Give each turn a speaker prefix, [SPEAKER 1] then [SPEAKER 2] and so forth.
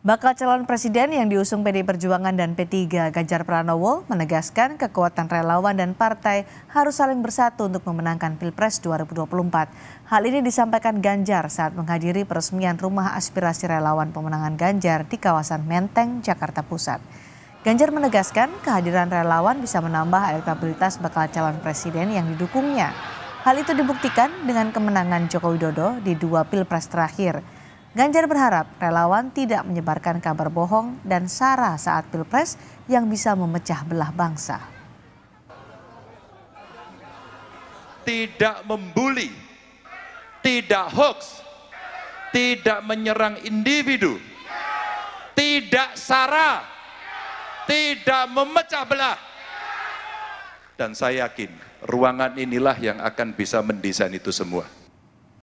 [SPEAKER 1] Bakal calon presiden yang diusung PD Perjuangan dan P3 Ganjar Pranowo menegaskan kekuatan relawan dan partai harus saling bersatu untuk memenangkan Pilpres 2024. Hal ini disampaikan Ganjar saat menghadiri peresmian Rumah Aspirasi Relawan Pemenangan Ganjar di kawasan Menteng, Jakarta Pusat. Ganjar menegaskan kehadiran relawan bisa menambah elektabilitas bakal calon presiden yang didukungnya. Hal itu dibuktikan dengan kemenangan Joko Widodo di dua Pilpres terakhir. Ganjar berharap relawan tidak menyebarkan kabar bohong dan sara saat pilpres yang bisa memecah belah bangsa.
[SPEAKER 2] Tidak membuli, tidak hoax, tidak menyerang individu, tidak sara, tidak memecah belah.
[SPEAKER 3] Dan saya yakin ruangan inilah yang akan bisa mendesain itu semua.